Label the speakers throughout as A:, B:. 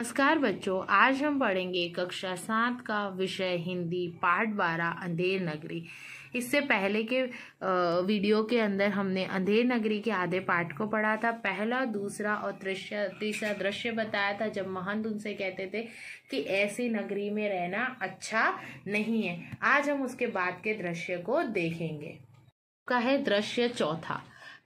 A: नमस्कार बच्चों आज हम पढ़ेंगे कक्षा सात का विषय हिंदी पाठ बारह अंधेर नगरी इससे पहले के वीडियो के अंदर हमने अंधेर नगरी के आधे पाठ को पढ़ा था पहला दूसरा और दृश्य तीसरा दृश्य बताया था जब महंत उनसे कहते थे कि ऐसी नगरी में रहना अच्छा नहीं है आज हम उसके बाद के दृश्य को देखेंगे का है दृश्य चौथा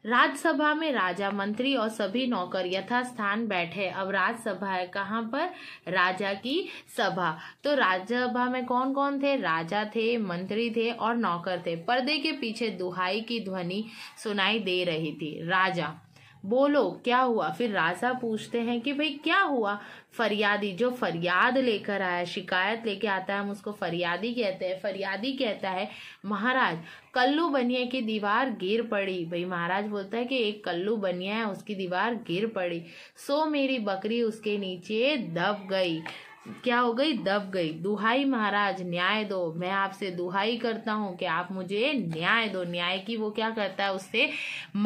A: राज्यसभा में राजा मंत्री और सभी नौकर यथा स्थान बैठे अब राज्यसभा है कहाँ पर राजा की सभा तो राज्यसभा में कौन कौन थे राजा थे मंत्री थे और नौकर थे पर्दे के पीछे दुहाई की ध्वनि सुनाई दे रही थी राजा बोलो क्या हुआ फिर राजा पूछते हैं कि भाई क्या हुआ फरियादी जो फरियाद लेकर आया शिकायत लेके आता है हम उसको फरियादी कहते हैं फरियादी कहता है महाराज कल्लू बनिया की दीवार गिर पड़ी भाई महाराज बोलता है कि एक कल्लू बनिया है उसकी दीवार गिर पड़ी सो मेरी बकरी उसके नीचे दब गई क्या हो गई दब गई दुहाई महाराज न्याय दो मैं आपसे दुहाई करता हूँ कि आप मुझे न्याय दो न्याय की वो क्या करता है उससे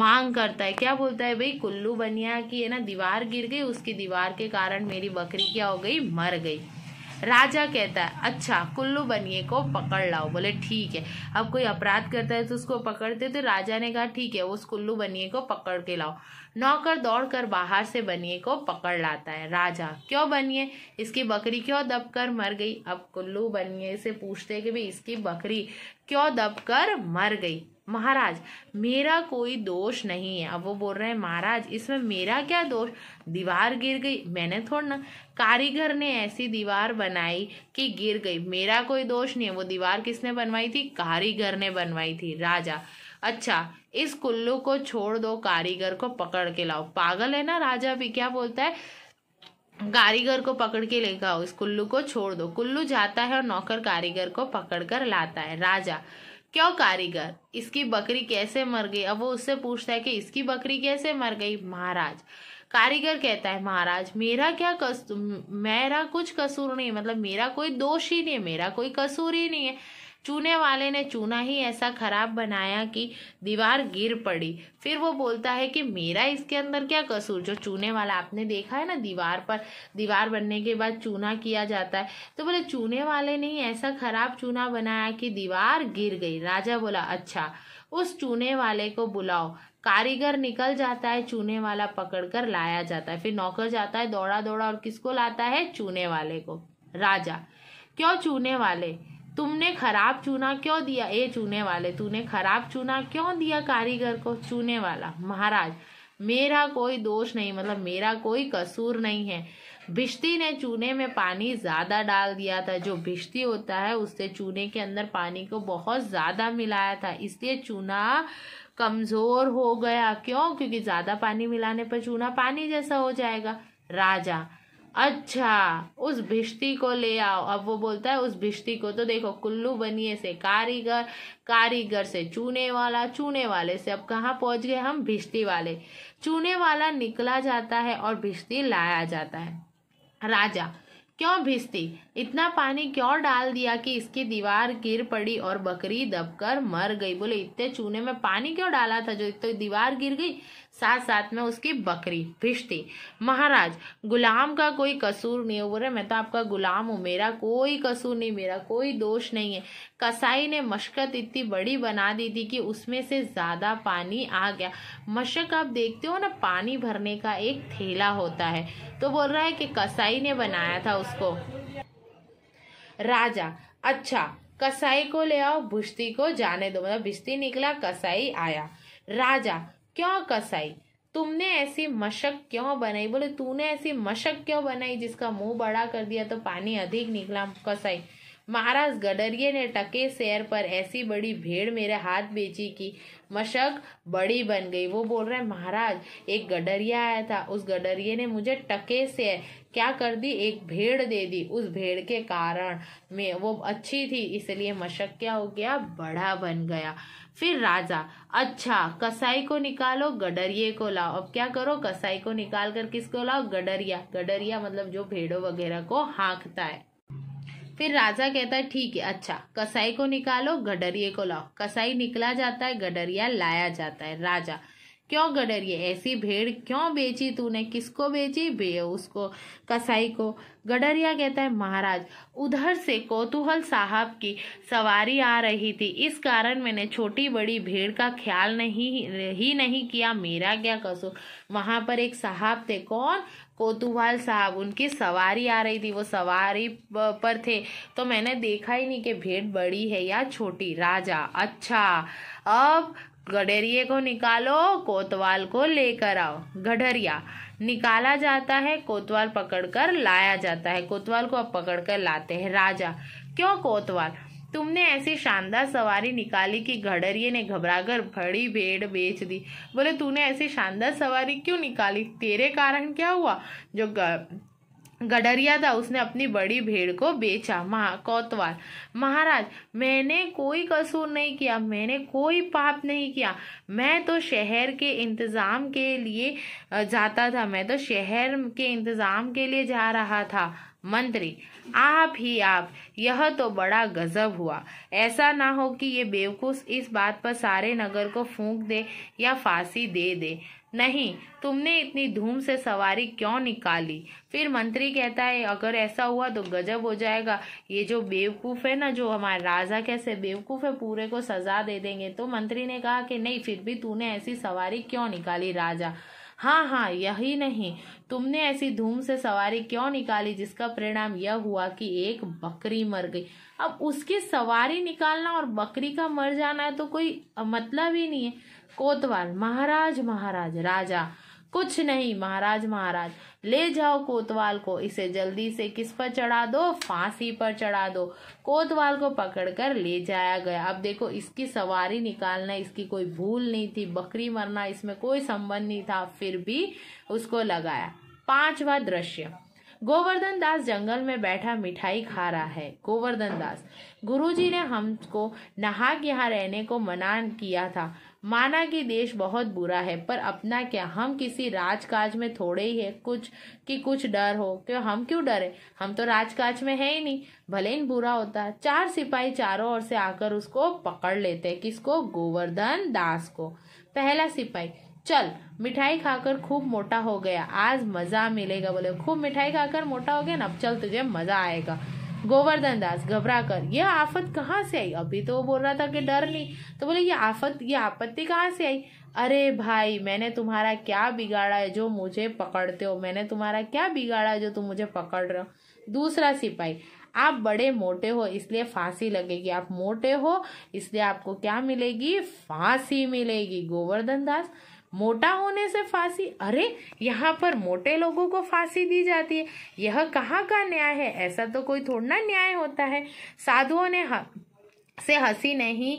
A: मांग करता है क्या बोलता है भाई कुल्लू बनिया की है ना दीवार गिर गई उसकी दीवार के कारण मेरी बकरी क्या हो गई मर गई राजा कहता है अच्छा कुल्लू बनिए को पकड़ लाओ बोले ठीक है अब कोई अपराध करता है तो उसको पकड़ते तो राजा ने कहा ठीक है उस कुल्लू बनिए को पकड़ के लाओ नौकर दौड़कर बाहर से बनिए को पकड़ लाता है राजा क्यों बनिए इसकी बकरी क्यों दबकर मर गई अब कुल्लू बनिए से पूछते कि भाई इसकी बकरी क्यों दबकर मर गई महाराज मेरा कोई दोष नहीं है अब वो बोल रहे हैं महाराज इसमें मेरा क्या दोष दीवार गिर गई मैंने थोड़ा ना कारीगर ने ऐसी दीवार बनाई कि गिर गई मेरा कोई दोष नहीं है वो दीवार किसने बनवाई थी कारीगर ने बनवाई थी राजा अच्छा इस कुल्लू को छोड़ दो कारीगर को पकड़ के लाओ पागल है ना राजा भी क्या बोलता है कारीगर को पकड़ के ले आओ इस कुल्लू को छोड़ दो कुल्लू जाता है और नौकर कारीगर को पकड़ कर लाता है राजा क्यों कारीगर इसकी बकरी कैसे मर गई अब वो उससे पूछता है कि इसकी बकरी कैसे मर गई महाराज कारीगर कहता है महाराज मेरा क्या कस मेरा कुछ कसूर नहीं है मतलब मेरा कोई दोष ही नहीं है मेरा कोई कसूर ही नहीं है चूने वाले ने चूना ही ऐसा खराब बनाया कि दीवार गिर पड़ी फिर वो बोलता है कि मेरा इसके अंदर क्या कसूर जो चूने वाला आपने देखा है ना दीवार पर दीवार बनने के बाद चूना किया जाता है तो बोले चूने वाले ने ही ऐसा खराब चूना बनाया कि दीवार गिर गई राजा बोला अच्छा उस चूने वाले को बुलाओ कारीगर निकल जाता है चूने वाला पकड़कर लाया जाता है फिर नौकर जाता है दौड़ा दौड़ा और किसको लाता है चूने वाले को राजा क्यों चूने वाले तुमने खराब चूना क्यों दिया ए चूने वाले तूने खराब चूना क्यों दिया कारीगर को चूने वाला महाराज मेरा कोई दोष नहीं मतलब मेरा कोई कसूर नहीं है भिश्ती ने चूने में पानी ज़्यादा डाल दिया था जो भिश्ती होता है उससे चूने के अंदर पानी को बहुत ज़्यादा मिलाया था इसलिए चूना कमज़ोर हो गया क्यों क्योंकि ज़्यादा पानी मिलाने पर चूना पानी जैसा हो जाएगा राजा अच्छा उस भिश्ती को ले आओ अब वो बोलता है उस भिश्ती को तो देखो कुल्लू बनिए से कारीगर कारीगर से चूने वाला चूने वाले से अब कहाँ पहुंच गए हम भिश्ती वाले चूने वाला निकला जाता है और भिश्ती लाया जाता है राजा क्यों भिश्ती इतना पानी क्यों डाल दिया कि इसकी दीवार गिर पड़ी और बकरी दबकर मर गई बोले इतने चूने में पानी क्यों डाला था जो तो दीवार गिर गई साथ साथ में उसकी बकरी भिश्ती महाराज गुलाम का कोई कसूर नहीं है रहे मैं तो आपका गुलाम हूँ मेरा कोई कसूर नहीं मेरा कोई दोष नहीं है कसाई ने मशक्क़त इतनी बड़ी बना दी थी कि उसमें से ज़्यादा पानी आ गया मशक आप देखते हो ना पानी भरने का एक थैला होता है तो बोल रहा है कि कसाई ने बनाया था उसको राजा अच्छा कसाई को ले आओ भुश्ती को जाने दो मतलब भिश्ती निकला कसाई आया राजा क्यों कसाई तुमने ऐसी मशक क्यों बनाई बोले तूने ऐसी मशक क्यों बनाई जिसका मुंह बड़ा कर दिया तो पानी अधिक निकला कसाई महाराज गडरिये ने टके शेर पर ऐसी बड़ी भेड़ मेरे हाथ बेची कि मशक बड़ी बन गई वो बोल रहे हैं महाराज एक गडरिया आया था उस गडरिये ने मुझे टके शेर क्या कर दी एक भेड़ दे दी उस भेड़ के कारण में वो अच्छी थी इसलिए मशक क्या हो गया बड़ा बन गया फिर राजा अच्छा कसाई को निकालो गडरिए को लाओ अब क्या करो कसाई को निकाल कर किसको लाओ गडरिया गडरिया मतलब जो भेड़ों वगैरह को हाँकता है फिर राजा कहता है ठीक है अच्छा कसाई को निकालो गडरिये को लाओ कसाई निकला जाता है गडरिया लाया जाता है राजा क्यों गडरिये ऐसी भेड़ क्यों बेची तूने किसको बेची बे उसको कसाई को गडरिया कहता है महाराज उधर से कोतूहल साहब की सवारी आ रही थी इस कारण मैंने छोटी बड़ी भेड़ का ख्याल नहीं ही नहीं किया मेरा क्या कसूर वहां पर एक साहब थे कौन कोतुवाल साहब उनकी सवारी आ रही थी वो सवारी पर थे तो मैंने देखा ही नहीं कि भेड़ बड़ी है या छोटी राजा अच्छा अब गडेरिए को निकालो कोतवाल को लेकर आओ गडरिया निकाला जाता है कोतवाल पकड़कर लाया जाता है कोतवाल को अब पकड़कर लाते हैं राजा क्यों कोतवाल तुमने ऐसी शानदार सवारी निकाली कि घडरिये ने घबराकर भड़ी भेड़ बेच दी बोले तूने ऐसी शानदार सवारी क्यों निकाली तेरे कारण क्या हुआ जो गडरिया था उसने अपनी बड़ी भेड़ को बेचा महा कोतवाल महाराज मैंने कोई कसूर नहीं किया मैंने कोई पाप नहीं किया मैं तो शहर के इंतज़ाम के लिए जाता था मैं तो शहर के इंतज़ाम के लिए जा रहा था मंत्री आप ही आप यह तो बड़ा गजब हुआ ऐसा ना हो कि ये बेवकूफ इस बात पर सारे नगर को फूंक दे या फांसी दे दे नहीं तुमने इतनी धूम से सवारी क्यों निकाली फिर मंत्री कहता है अगर ऐसा हुआ तो गजब हो जाएगा ये जो बेवकूफ़ है ना जो हमारे राजा कैसे बेवकूफ़ है पूरे को सजा दे देंगे तो मंत्री ने कहा कि नहीं फिर भी तूने ऐसी सवारी क्यों निकाली राजा हाँ हाँ यही नहीं तुमने ऐसी धूम से सवारी क्यों निकाली जिसका परिणाम यह हुआ कि एक बकरी मर गई अब उसकी सवारी निकालना और बकरी का मर जाना है तो कोई मतलब ही नहीं है कोतवाल महाराज महाराज राजा कुछ नहीं महाराज महाराज ले जाओ कोतवाल को इसे जल्दी से किस पर चढ़ा दो फांसी पर चढ़ा दो कोतवाल को पकड़कर ले जाया गया अब देखो इसकी सवारी निकालना इसकी कोई भूल नहीं थी बकरी मरना इसमें कोई संबंध नहीं था फिर भी उसको लगाया पांचवा दृश्य गोवर्धन दास जंगल में बैठा मिठाई खा रहा है गोवर्धन दास गुरु ने हमको के यहाँ रहने को मना किया था माना कि देश बहुत बुरा है पर अपना क्या हम किसी राजकाज में थोड़े ही है कुछ कि कुछ डर हो क्यों हम क्यों डरे हम तो राजकाज में है ही नहीं भले ही बुरा होता चार सिपाही चारों ओर से आकर उसको पकड़ लेते किसको गोवर्धन दास को पहला सिपाही चल मिठाई खाकर खूब मोटा हो गया आज मजा मिलेगा बोले खूब मिठाई खाकर मोटा हो गया ना अब चल तुझे मजा आएगा गोवर्धन दास घबरा कर यह आफत कहाँ से आई अभी तो वो बोल रहा था कि डर नहीं तो बोले ये आफत ये आपत्ति कहाँ से आई अरे भाई मैंने तुम्हारा क्या बिगाड़ा है जो मुझे पकड़ते हो मैंने तुम्हारा क्या बिगाड़ा है जो तुम मुझे पकड़ रहे हो दूसरा सिपाही आप बड़े मोटे हो इसलिए फांसी लगेगी आप मोटे हो इसलिए आपको क्या मिलेगी फांसी मिलेगी गोवर्धन दास मोटा होने से फांसी अरे यहाँ पर मोटे लोगों को फांसी दी जाती है यह कहाँ का न्याय है ऐसा तो कोई थोड़ा न्याय होता है साधुओं ने से हंसी नहीं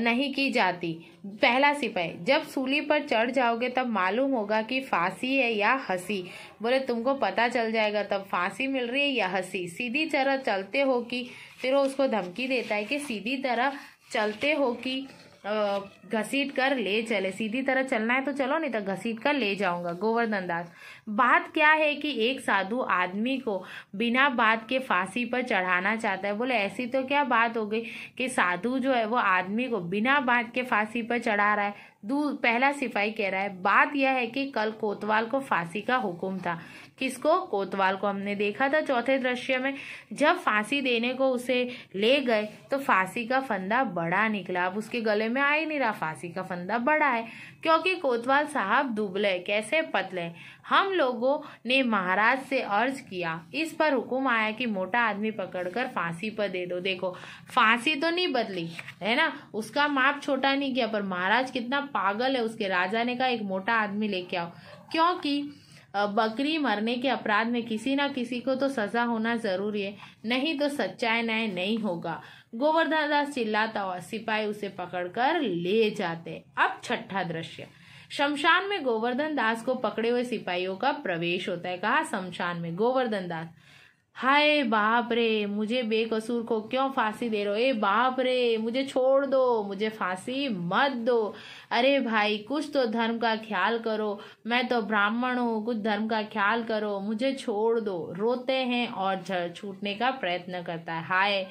A: नहीं की जाती पहला सिपाही जब सूली पर चढ़ जाओगे तब मालूम होगा कि फांसी है या हंसी बोले तुमको पता चल जाएगा तब फांसी मिल रही है या हंसी सीधी तरह चलते हो कि फिर वो उसको धमकी देता है कि सीधी तरह चलते हो कि घसीट कर ले चले सीधी तरह चलना है तो चलो नहीं तो घसीट कर ले जाऊंगा गोवर्धन दास बात क्या है कि एक साधु आदमी को बिना बात के फांसी पर चढ़ाना चाहता है बोले ऐसी तो क्या बात हो गई कि साधु जो है वो आदमी को बिना बात के फांसी पर चढ़ा रहा है दू पहला सिपाही कह रहा है बात यह है कि कल कोतवाल को फांसी का हुक्म था किसको कोतवाल को हमने देखा था चौथे दृश्य में जब फांसी देने को उसे ले गए तो फांसी का फंदा बड़ा निकला अब उसके गले में आ ही नहीं रहा फांसी का फंदा बड़ा है क्योंकि कोतवाल साहब दुबले कैसे पतले हम लोगों ने महाराज से अर्ज किया इस पर हुक्म आया कि मोटा आदमी पकड़कर फांसी पर दे दो देखो फांसी तो नहीं बदली है ना उसका माप छोटा नहीं किया पर महाराज कितना पागल है उसके राजा ने कहा एक मोटा आदमी लेके आओ क्योंकि बकरी मरने के अपराध में किसी ना किसी को तो सजा होना जरूरी है नहीं तो सच्चाई न्याय नहीं होगा गोवर्धन दास चिल्लाता हुआ सिपाही उसे पकड़कर ले जाते अब छठा दृश्य शमशान में गोवर्धन दास को पकड़े हुए सिपाहियों का प्रवेश होता है कहा शमशान में गोवर्धन दास हाय बाप रे मुझे बेकसूर को क्यों फांसी दे रहे हो ए बाप रे मुझे छोड़ दो मुझे फांसी मत दो अरे भाई कुछ तो धर्म का ख्याल करो मैं तो ब्राह्मण हूँ कुछ धर्म का ख्याल करो मुझे छोड़ दो रोते हैं और छूटने का प्रयत्न करता है हाय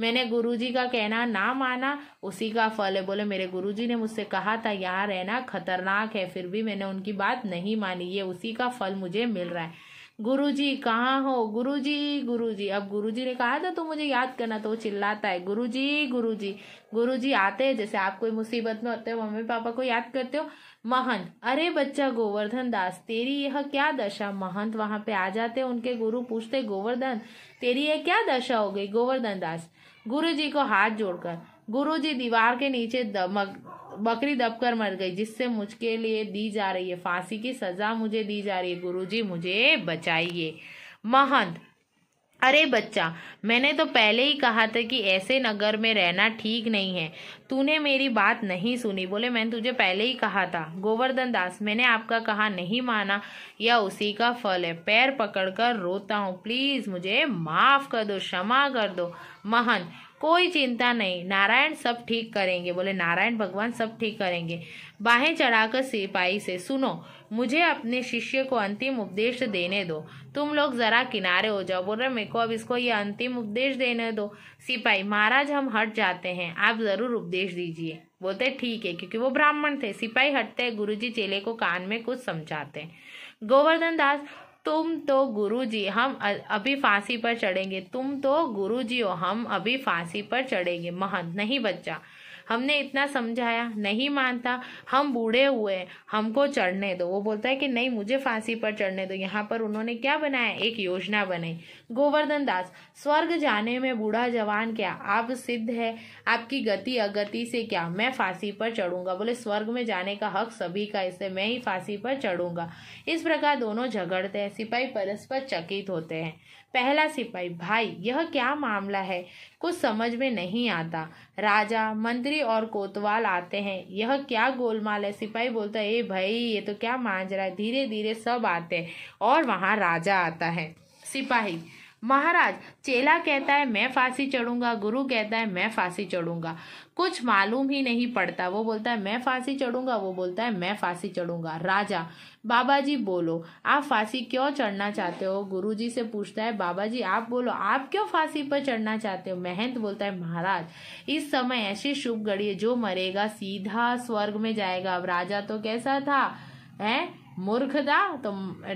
A: मैंने गुरुजी का कहना ना माना उसी का फल है बोले मेरे गुरुजी ने मुझसे कहा था यहाँ रहना खतरनाक है फिर भी मैंने उनकी बात नहीं मानी ये उसी का फल मुझे मिल रहा है गुरुजी कहाँ हो गुरुजी गुरुजी अब गुरुजी ने कहा था तो मुझे याद करना तो वो चिल्लाता है गुरुजी गुरुजी गुरुजी आते हैं जैसे आप कोई मुसीबत में होते हो मम्मी पापा को याद करते हो महंत अरे बच्चा गोवर्धन दास तेरी यह क्या दशा महंत वहां पे आ जाते उनके गुरु पूछते गोवर्धन तेरी यह क्या दशा हो गई गोवर्धन दास गुरुजी को हाथ जोड़कर गुरुजी दीवार के नीचे दमक बकरी दबकर मर गई जिससे मुझके लिए दी जा रही है फांसी की सजा मुझे दी जा रही है गुरुजी मुझे बचाइए महंत अरे बच्चा मैंने तो पहले ही कहा था कि ऐसे नगर में रहना ठीक नहीं है तूने मेरी बात नहीं सुनी बोले मैंने तुझे पहले ही कहा था गोवर्धन दास मैंने आपका कहा नहीं माना यह उसी का फल है पैर पकड़कर रोता हूँ प्लीज़ मुझे माफ़ कर दो क्षमा कर दो महन कोई चिंता नहीं नारायण सब ठीक करेंगे बोले नारायण भगवान सब ठीक करेंगे बाहें चढ़ाकर सिपाही से सुनो मुझे अपने शिष्य को अंतिम उपदेश देने दो तुम लोग जरा किनारे हो जाओ बोल रहे मेरे को अब इसको ये अंतिम उपदेश देने दो सिपाही महाराज हम हट जाते हैं आप जरूर उपदेश दीजिए बोलते ठीक है क्योंकि वो ब्राह्मण थे सिपाही हटते गुरु जी चेले को कान में कुछ समझाते गोवर्धन दास तुम तो गुरुजी हम अभी फांसी पर चढ़ेंगे तुम तो गुरुजी हो हम अभी फांसी पर चढ़ेंगे महंत नहीं बच्चा हमने इतना समझाया नहीं मानता हम बूढ़े हुए हमको चढ़ने दो वो बोलता है कि नहीं मुझे फांसी पर चढ़ने दो यहाँ पर उन्होंने क्या बनाया एक योजना बनाई गोवर्धन दास स्वर्ग जाने में बूढ़ा जवान क्या आप सिद्ध है आपकी गति अगति से क्या मैं फांसी पर चढ़ूंगा बोले स्वर्ग में जाने का हक सभी का इससे मैं ही फांसी पर चढ़ूंगा इस प्रकार दोनों झगड़ते हैं सिपाही परस्पर चकित होते हैं पहला सिपाही भाई यह क्या मामला है कुछ समझ में नहीं आता राजा मंत्री और कोतवाल आते हैं यह क्या गोलमाल है सिपाही बोलता है ए भाई ये तो क्या मांझ रहा है धीरे धीरे सब आते हैं और वहाँ राजा आता है सिपाही महाराज चेला कहता है मैं फांसी चढ़ूंगा गुरु कहता है मैं फांसी चढ़ूंगा कुछ मालूम ही नहीं पड़ता वो बोलता है मैं फांसी चढ़ूंगा वो बोलता है मैं फांसी चढ़ूंगा राजा बाबा जी बोलो आप फांसी क्यों चढ़ना चाहते हो गुरु जी से पूछता है बाबा जी आप बोलो आप क्यों फांसी पर चढ़ना चाहते हो महंत बोलता है महाराज इस समय ऐसी शुभ घड़ी जो मरेगा सीधा स्वर्ग में जाएगा अब राजा तो कैसा था है था तो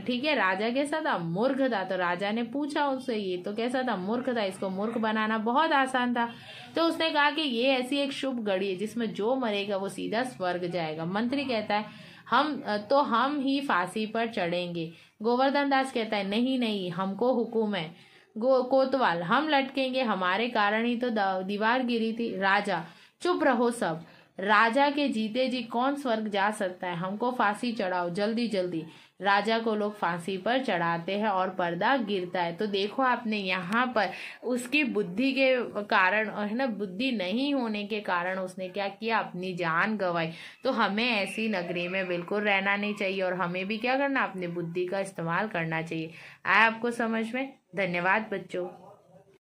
A: ठीक है राजा कैसा था मूर्ख था तो राजा ने पूछा उससे ये तो कैसा था मूर्ख था इसको मूर्ख बनाना बहुत आसान था तो उसने कहा कि ये ऐसी एक शुभ घड़ी है जिसमें जो मरेगा वो सीधा स्वर्ग जाएगा मंत्री कहता है हम तो हम ही फांसी पर चढ़ेंगे गोवर्धन दास कहता है नहीं नहीं हमको हुक्म है गो कोतवाल हम लटकेंगे हमारे कारण ही तो दीवार गिरी थी राजा चुप रहो सब राजा के जीते जी कौन स्वर्ग जा सकता है हमको फांसी चढ़ाओ जल्दी जल्दी राजा को लोग फांसी पर चढ़ाते हैं और पर्दा गिरता है तो देखो आपने यहाँ पर उसकी बुद्धि के कारण है ना बुद्धि नहीं होने के कारण उसने क्या किया अपनी जान गवाई तो हमें ऐसी नगरी में बिल्कुल रहना नहीं चाहिए और हमें भी क्या करना अपनी बुद्धि का इस्तेमाल करना चाहिए आया आपको समझ में धन्यवाद बच्चों